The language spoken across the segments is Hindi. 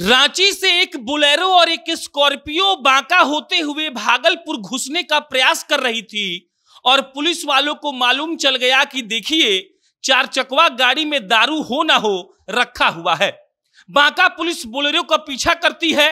रांची से एक बुलेरो और एक स्कॉर्पियो बांका होते हुए भागलपुर घुसने का प्रयास कर रही थी और पुलिस वालों को मालूम चल गया कि देखिए चार चकवा गाड़ी में दारू हो ना हो रखा हुआ है बांका पुलिस बोलेरो का पीछा करती है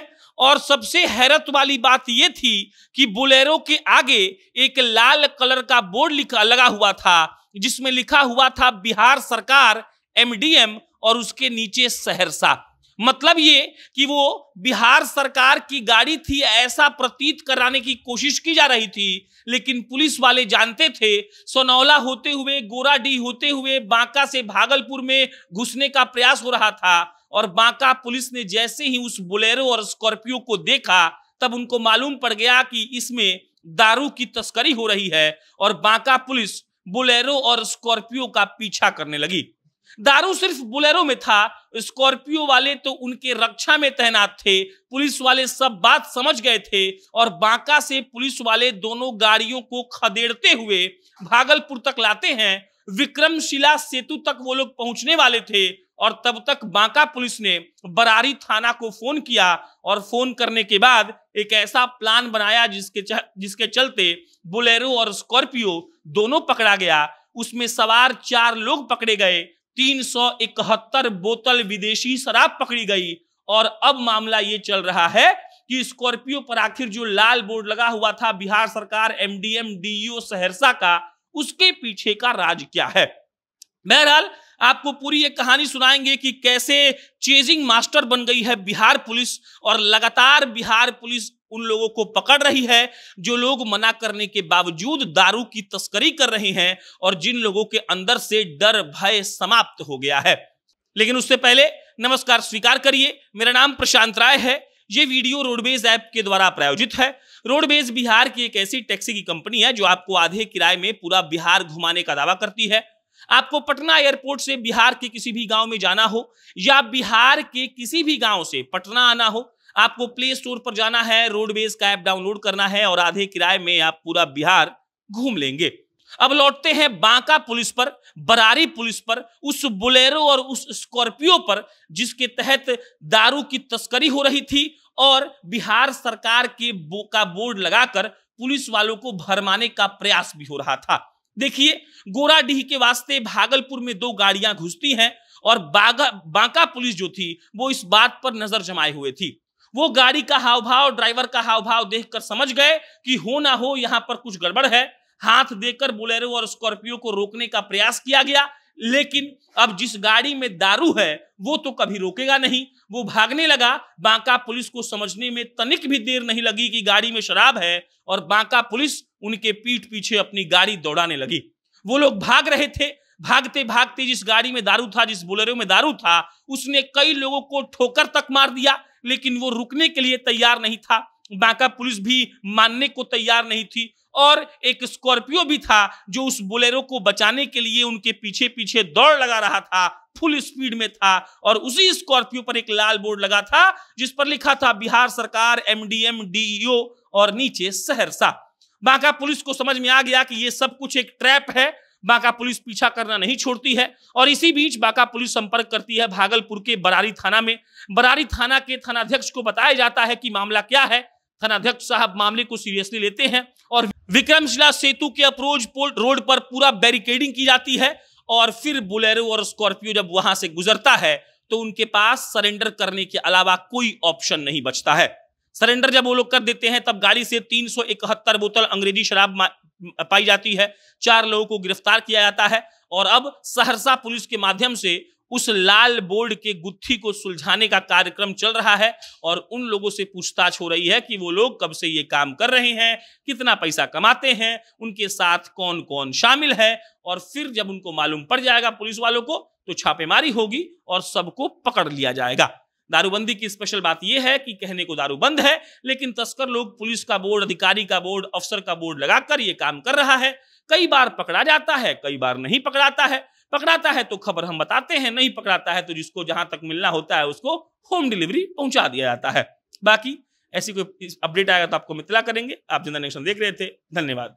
और सबसे हैरत वाली बात यह थी कि बोलेरो के आगे एक लाल कलर का बोर्ड लिखा लगा हुआ था जिसमें लिखा हुआ था बिहार सरकार एमडीएम और उसके नीचे सहरसा मतलब ये कि वो बिहार सरकार की गाड़ी थी ऐसा प्रतीत कराने की कोशिश की जा रही थी लेकिन पुलिस वाले जानते थे सोनौला होते हुए गोराडीह होते हुए बांका से भागलपुर में घुसने का प्रयास हो रहा था और बांका पुलिस ने जैसे ही उस बुलेरो और स्कॉर्पियो को देखा तब उनको मालूम पड़ गया कि इसमें दारू की तस्करी हो रही है और बांका पुलिस बुलेरो और स्कॉर्पियो का पीछा करने लगी दारू सिर्फ बुलेरो में था स्कॉर्पियो वाले तो उनके रक्षा में तैनात थे पुलिस वाले सब बात समझ गए थे और बांका से पुलिस वाले दोनों गाड़ियों को खदेड़ते हुए भागलपुर तक लाते हैं विक्रमशिला सेतु तक वो लोग पहुंचने वाले थे और तब तक बांका पुलिस ने बरारी थाना को फोन किया और फोन करने के बाद एक ऐसा प्लान बनाया जिसके जिसके चलते बुलेरो और स्कॉर्पियो दोनों पकड़ा गया उसमें सवार चार लोग पकड़े गए 371 बोतल विदेशी शराब पकड़ी गई और अब मामला ये चल रहा है कि स्कॉर्पियो पर आखिर जो लाल बोर्ड लगा हुआ था बिहार सरकार एमडीएम डीईओ सहरसा का उसके पीछे का राज क्या है बहरहाल आपको पूरी एक कहानी सुनाएंगे कि कैसे चेजिंग मास्टर बन गई है बिहार पुलिस और लगातार बिहार पुलिस उन लोगों को पकड़ रही है जो लोग मना करने के बावजूद दारू की तस्करी कर रहे हैं और जिन लोगों के अंदर से डर भय समाप्त हो गया है लेकिन उससे पहले नमस्कार स्वीकार करिए मेरा नाम प्रशांत राय है ये वीडियो रोडवेज ऐप के द्वारा प्रायोजित है रोडवेज बिहार की एक ऐसी टैक्सी की कंपनी है जो आपको आधे किराए में पूरा बिहार घुमाने का दावा करती है आपको पटना एयरपोर्ट से बिहार के किसी भी गांव में जाना हो या बिहार के किसी भी गांव से पटना आना हो आपको प्ले स्टोर पर जाना है रोडवेज का ऐप डाउनलोड करना है और आधे किराए में आप पूरा बिहार घूम लेंगे अब लौटते हैं बांका पुलिस पर बरारी पुलिस पर उस बुलेरो और उस स्कॉर्पियो पर जिसके तहत दारू की तस्करी हो रही थी और बिहार सरकार के बो का बोर्ड लगाकर पुलिस वालों को भरमाने का प्रयास भी हो रहा था देखिए गोराडीह के वास्ते भागलपुर में दो गाड़ियां घुसती हैं और बागा बांका पुलिस जो थी वो इस बात पर नजर जमाए हुए थी वो गाड़ी का हाव भाव ड्राइवर का हाव भाव देख कर समझ गए कि हो ना हो यहाँ पर कुछ गड़बड़ है हाथ देकर बोलेरो और स्कॉर्पियो को रोकने का प्रयास किया गया लेकिन अब जिस गाड़ी में दारू है वो तो कभी रोकेगा नहीं वो भागने लगा बांका पुलिस को समझने में तनिक भी देर नहीं लगी कि गाड़ी में शराब है और बांका पुलिस उनके पीठ पीछे अपनी गाड़ी दौड़ाने लगी वो लोग भाग रहे थे भागते भागते जिस गाड़ी में दारू था जिस बोलेरो में दारू था उसने कई लोगों को ठोकर तक मार दिया लेकिन वो रुकने के लिए तैयार नहीं था बांका पुलिस भी मानने को तैयार नहीं थी और एक स्कॉर्पियो भी था जो उस बोलेरो को बचाने के लिए उनके पीछे पीछे दौड़ लगा रहा था फुल स्पीड में था और उसी स्कॉर्पियो पर एक लाल बोर्ड लगा था जिस पर लिखा था बिहार सरकार एमडीएम डीईओ और नीचे सहरसा बांका पुलिस को समझ में आ गया कि ये सब कुछ एक ट्रैप है बांका पुलिस पीछा करना नहीं छोड़ती है और इसी बीच बांका पुलिस संपर्क करती है भागलपुर के बरारी थाना में बरारी थाना के थानाध्यक्ष को बताया जाता है कि मामला क्या है थानाध्यक्ष साहब मामले को सीरियसली लेते हैं और विक्रमशिला सेतु के अप्रोच पोर्ट रोड पर पूरा बैरिकेडिंग की जाती है और फिर बुलेरो और स्कॉर्पियो जब वहां से गुजरता है तो उनके पास सरेंडर करने के अलावा कोई ऑप्शन नहीं बचता है सरेंडर जब वो लोग कर देते हैं तब गाड़ी से 371 बोतल अंग्रेजी शराब पाई जाती है चार लोगों को गिरफ्तार किया जाता है और अब सहरसा पुलिस के माध्यम से उस लाल बोर्ड के गुत्थी को सुलझाने का कार्यक्रम चल रहा है और उन लोगों से पूछताछ हो रही है कि वो लोग कब से ये काम कर रहे हैं कितना पैसा कमाते हैं उनके साथ कौन कौन शामिल है और फिर जब उनको मालूम पड़ जाएगा पुलिस वालों को तो छापेमारी होगी और सबको पकड़ लिया जाएगा दारूबंदी की स्पेशल बात यह है कि कहने को दारूबंद है लेकिन तस्कर लोग पुलिस का बोर्ड अधिकारी का बोर्ड अफसर का बोर्ड लगाकर ये काम कर रहा है कई बार पकड़ा जाता है कई बार नहीं पकड़ाता है पकड़ाता है तो खबर हम बताते हैं नहीं पकड़ाता है तो जिसको जहां तक मिलना होता है उसको होम डिलीवरी पहुंचा दिया जाता है बाकी ऐसी कोई अपडेट आएगा तो आपको मितला करेंगे आप जिंदा नेक्शन देख रहे थे धन्यवाद